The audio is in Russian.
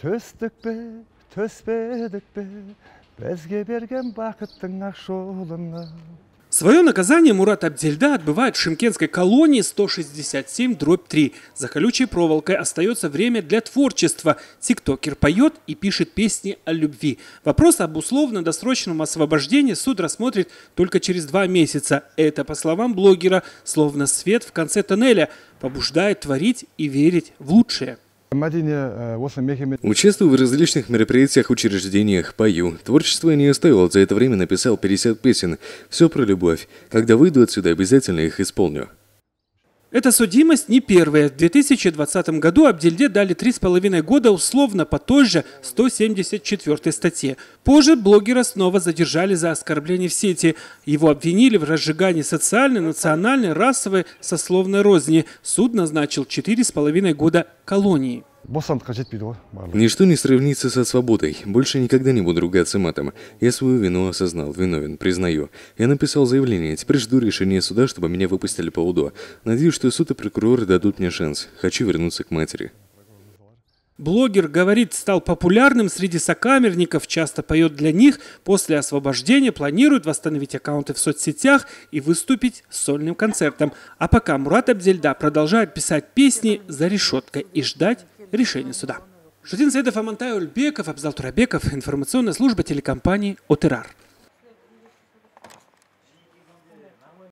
төстік пе төспедік пе бізге берген бақыттың ақ жолына Свое наказание Мурат Абдельда отбывает в шимкенской колонии 167 дробь 3. За колючей проволокой остается время для творчества. Тиктокер поет и пишет песни о любви. Вопрос об условно-досрочном освобождении суд рассмотрит только через два месяца. Это, по словам блогера, словно свет в конце тоннеля, побуждает творить и верить в лучшее. Участвую в различных мероприятиях, учреждениях, пою. Творчество не оставил, за это время написал 50 песен. Все про любовь. Когда выйду отсюда, обязательно их исполню. Эта судимость не первая. В 2020 году Абдельде дали 3,5 года условно по той же 174 статье. Позже блогера снова задержали за оскорбление в сети. Его обвинили в разжигании социальной, национальной, расовой, сословной розни. Суд назначил 4,5 года колонии ничто не сравнится со свободой больше никогда не буду ругаться матом я свою вину осознал виновен признаю я написал заявление теперь жду решения суда чтобы меня выпустили по УДО надеюсь что суд и прокуроры дадут мне шанс хочу вернуться к матери Блогер, говорит, стал популярным среди сокамерников, часто поет для них, после освобождения планирует восстановить аккаунты в соцсетях и выступить с сольным концертом. А пока Мурат Абдельда продолжает писать песни за решеткой и ждать решения суда. Шутин Седов Амантай Ульбеков, Абзал Турабеков, информационная служба телекомпании «Отерар».